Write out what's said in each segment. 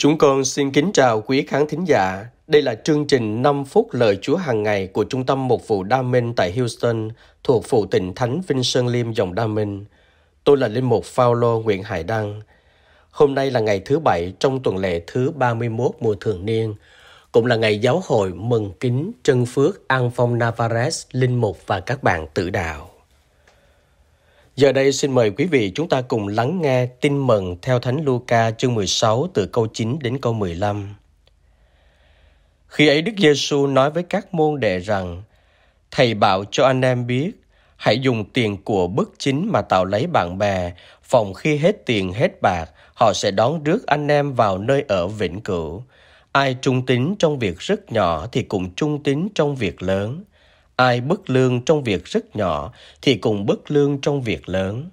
Chúng con xin kính chào quý khán thính giả. Đây là chương trình 5 phút lời Chúa hàng ngày của Trung tâm Mục vụ Đa Minh tại Houston, thuộc phụ tỉnh Thánh Vinh Sơn Liêm, dòng Đa Minh. Tôi là Linh Mục Phaolô Nguyễn Hải Đăng. Hôm nay là ngày thứ Bảy trong tuần lễ thứ 31 mùa thường niên, cũng là ngày giáo hội mừng kính Trân Phước An Phong Navarez, Linh Mục và các bạn tử đạo. Giờ đây xin mời quý vị chúng ta cùng lắng nghe tin mừng theo Thánh Luca chương 16 từ câu 9 đến câu 15. Khi ấy Đức Giêsu nói với các môn đệ rằng: Thầy bảo cho anh em biết, hãy dùng tiền của bức chính mà tạo lấy bạn bè, phòng khi hết tiền hết bạc, họ sẽ đón rước anh em vào nơi ở vĩnh cửu. Ai trung tín trong việc rất nhỏ thì cũng trung tín trong việc lớn Ai bất lương trong việc rất nhỏ thì cùng bất lương trong việc lớn.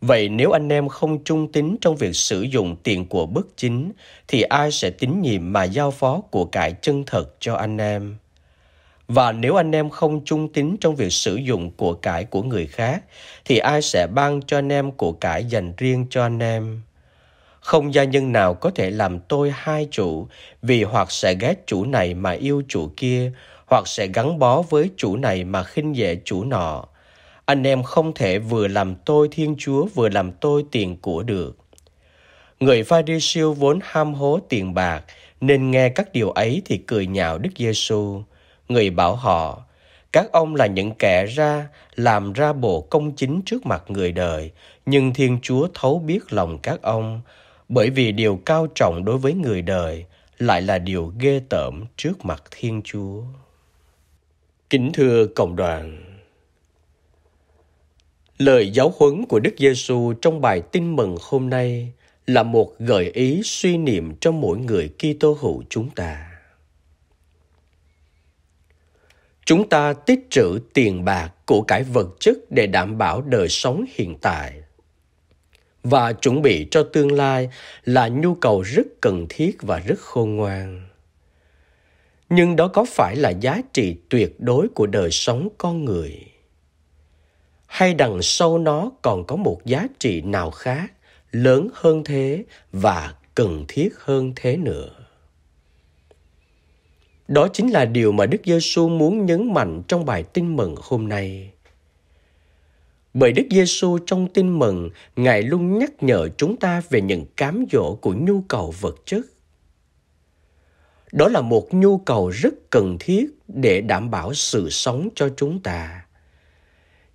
Vậy nếu anh em không trung tín trong việc sử dụng tiền của bất chính thì ai sẽ tín nhiệm mà giao phó của cải chân thật cho anh em? Và nếu anh em không trung tín trong việc sử dụng của cải của người khác thì ai sẽ ban cho anh em của cải dành riêng cho anh em? Không gia nhân nào có thể làm tôi hai chủ vì hoặc sẽ ghét chủ này mà yêu chủ kia hoặc sẽ gắn bó với chủ này mà khinh dễ chủ nọ. Anh em không thể vừa làm tôi Thiên Chúa vừa làm tôi tiền của được. Người pha ri siêu vốn ham hố tiền bạc, nên nghe các điều ấy thì cười nhạo Đức Giêsu. Người bảo họ, các ông là những kẻ ra làm ra bộ công chính trước mặt người đời nhưng thiên chúa thấu biết lòng các ông bởi vì điều cao trọng đối với người đời lại là điều ghê tởm trước mặt thiên chúa Kính thưa cộng đoàn, lời giáo huấn của Đức Giêsu trong bài Tin mừng hôm nay là một gợi ý suy niệm cho mỗi người Kitô hữu chúng ta. Chúng ta tích trữ tiền bạc của cải vật chất để đảm bảo đời sống hiện tại và chuẩn bị cho tương lai là nhu cầu rất cần thiết và rất khôn ngoan nhưng đó có phải là giá trị tuyệt đối của đời sống con người hay đằng sau nó còn có một giá trị nào khác lớn hơn thế và cần thiết hơn thế nữa đó chính là điều mà Đức Giêsu muốn nhấn mạnh trong bài tin mừng hôm nay. Bởi Đức Giêsu trong tin mừng, Ngài luôn nhắc nhở chúng ta về những cám dỗ của nhu cầu vật chất đó là một nhu cầu rất cần thiết để đảm bảo sự sống cho chúng ta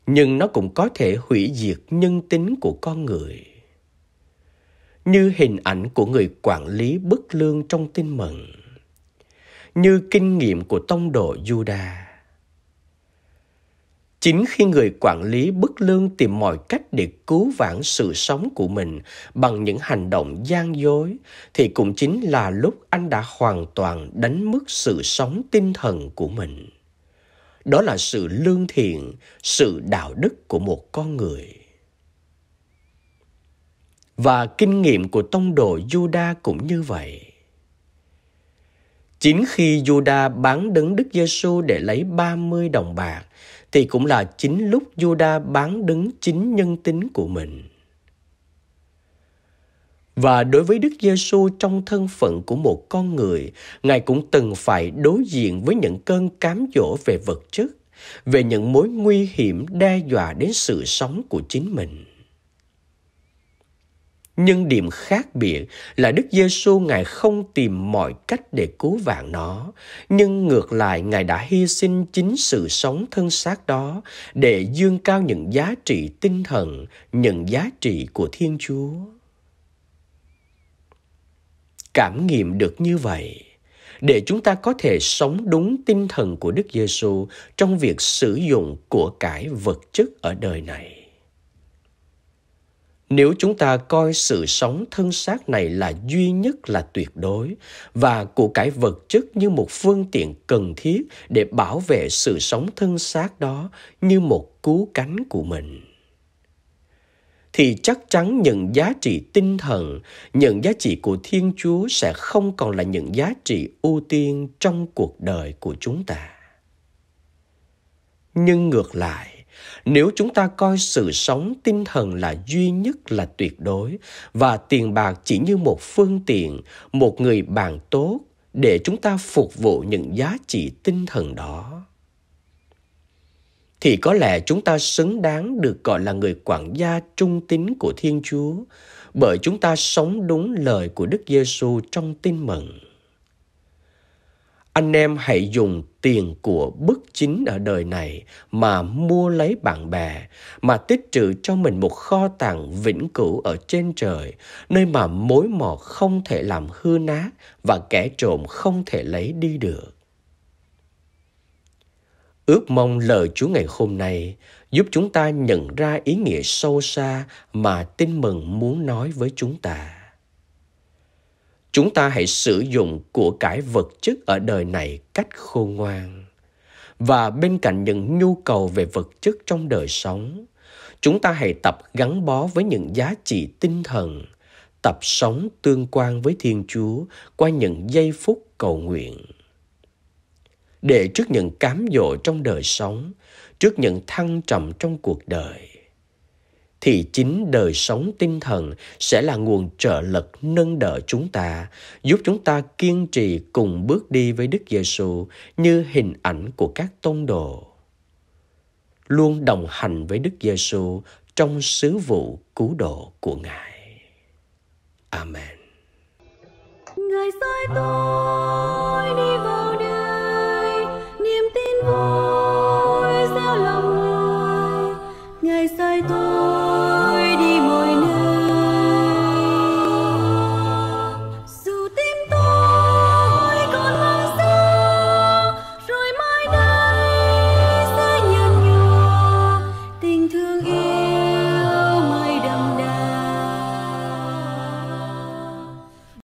nhưng nó cũng có thể hủy diệt nhân tính của con người như hình ảnh của người quản lý bất lương trong tin mừng như kinh nghiệm của tông độ Juda Chính khi người quản lý bức lương tìm mọi cách để cứu vãn sự sống của mình bằng những hành động gian dối, thì cũng chính là lúc anh đã hoàn toàn đánh mất sự sống tinh thần của mình. Đó là sự lương thiện, sự đạo đức của một con người. Và kinh nghiệm của tông đồ Juda cũng như vậy. Chính khi Juda bán đứng Đức Giêsu để lấy 30 đồng bạc thì cũng là chính lúc Juda bán đứng chính nhân tính của mình. Và đối với Đức Giêsu trong thân phận của một con người, Ngài cũng từng phải đối diện với những cơn cám dỗ về vật chất, về những mối nguy hiểm đe dọa đến sự sống của chính mình. Nhưng điểm khác biệt là Đức Giêsu Ngài không tìm mọi cách để cứu vãn nó, nhưng ngược lại Ngài đã hy sinh chính sự sống thân xác đó để dương cao những giá trị tinh thần, những giá trị của Thiên Chúa. Cảm nghiệm được như vậy, để chúng ta có thể sống đúng tinh thần của Đức Giêsu trong việc sử dụng của cải vật chất ở đời này nếu chúng ta coi sự sống thân xác này là duy nhất là tuyệt đối và của cải vật chất như một phương tiện cần thiết để bảo vệ sự sống thân xác đó như một cứu cánh của mình thì chắc chắn những giá trị tinh thần những giá trị của thiên chúa sẽ không còn là những giá trị ưu tiên trong cuộc đời của chúng ta nhưng ngược lại nếu chúng ta coi sự sống tinh thần là duy nhất là tuyệt đối và tiền bạc chỉ như một phương tiện, một người bạn tốt để chúng ta phục vụ những giá trị tinh thần đó thì có lẽ chúng ta xứng đáng được gọi là người quản gia trung tín của Thiên Chúa, bởi chúng ta sống đúng lời của Đức Giêsu trong tin mừng. Anh em hãy dùng tiền của bất chính ở đời này mà mua lấy bạn bè, mà tích trữ cho mình một kho tàng vĩnh cửu ở trên trời, nơi mà mối mọt không thể làm hư nát và kẻ trộm không thể lấy đi được. Ước mong lời Chúa ngày hôm nay giúp chúng ta nhận ra ý nghĩa sâu xa mà tin mừng muốn nói với chúng ta chúng ta hãy sử dụng của cải vật chất ở đời này cách khôn ngoan và bên cạnh những nhu cầu về vật chất trong đời sống chúng ta hãy tập gắn bó với những giá trị tinh thần tập sống tương quan với thiên chúa qua những giây phút cầu nguyện để trước những cám dỗ trong đời sống trước những thăng trầm trong cuộc đời thì chính đời sống tinh thần sẽ là nguồn trợ lực nâng đỡ chúng ta, giúp chúng ta kiên trì cùng bước đi với Đức Giêsu như hình ảnh của các tông đồ. Luôn đồng hành với Đức Giêsu trong sứ vụ cứu độ của Ngài. Amen. Người soi tôi đi.